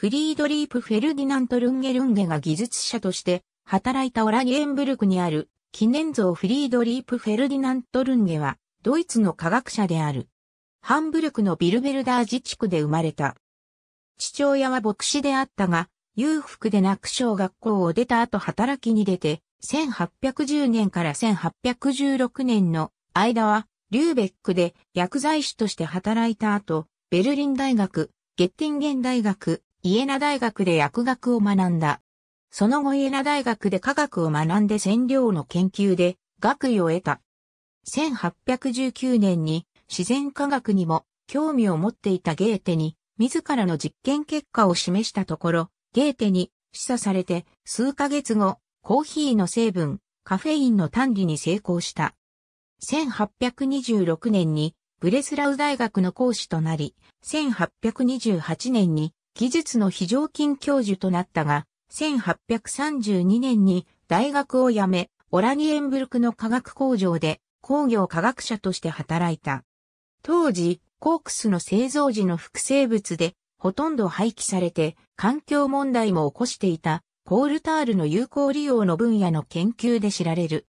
フリードリープ・フェルディナント・ルンゲ・ルンゲが技術者として働いたオラゲンブルクにある記念像フリードリープ・フェルディナント・ルンゲはドイツの科学者である。ハンブルクのビルベルダー自治区で生まれた。父親は牧師であったが、裕福でなく小学校を出た後働きに出て、1810年から1816年の間は、リューベックで薬剤師として働いた後、ベルリン大学、ゲッティンゲン大学、イエナ大学で薬学を学んだ。その後イエナ大学で科学を学んで染料の研究で学位を得た。1819年に自然科学にも興味を持っていたゲーテに自らの実験結果を示したところ、ゲーテに示唆されて数ヶ月後、コーヒーの成分、カフェインの単理に成功した。1826年にブレスラウ大学の講師となり、1828年に技術の非常勤教授となったが、1832年に大学を辞め、オラニエンブルクの科学工場で工業科学者として働いた。当時、コークスの製造時の複製物でほとんど廃棄されて環境問題も起こしていたコールタールの有効利用の分野の研究で知られる。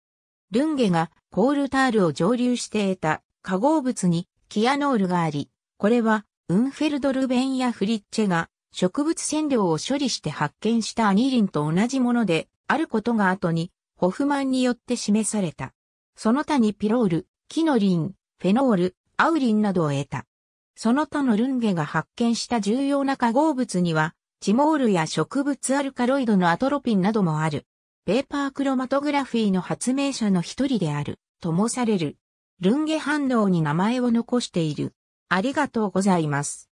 ルンゲがコールタールを蒸留して得た化合物にキアノールがあり、これはウンフェルドルベンやフリッチェが植物染料を処理して発見したアニリンと同じものであることが後にホフマンによって示された。その他にピロール、キノリン、フェノール、アウリンなどを得た。その他のルンゲが発見した重要な化合物には、チモールや植物アルカロイドのアトロピンなどもある。ペーパークロマトグラフィーの発明者の一人である、ともされる。ルンゲ反応に名前を残している。ありがとうございます。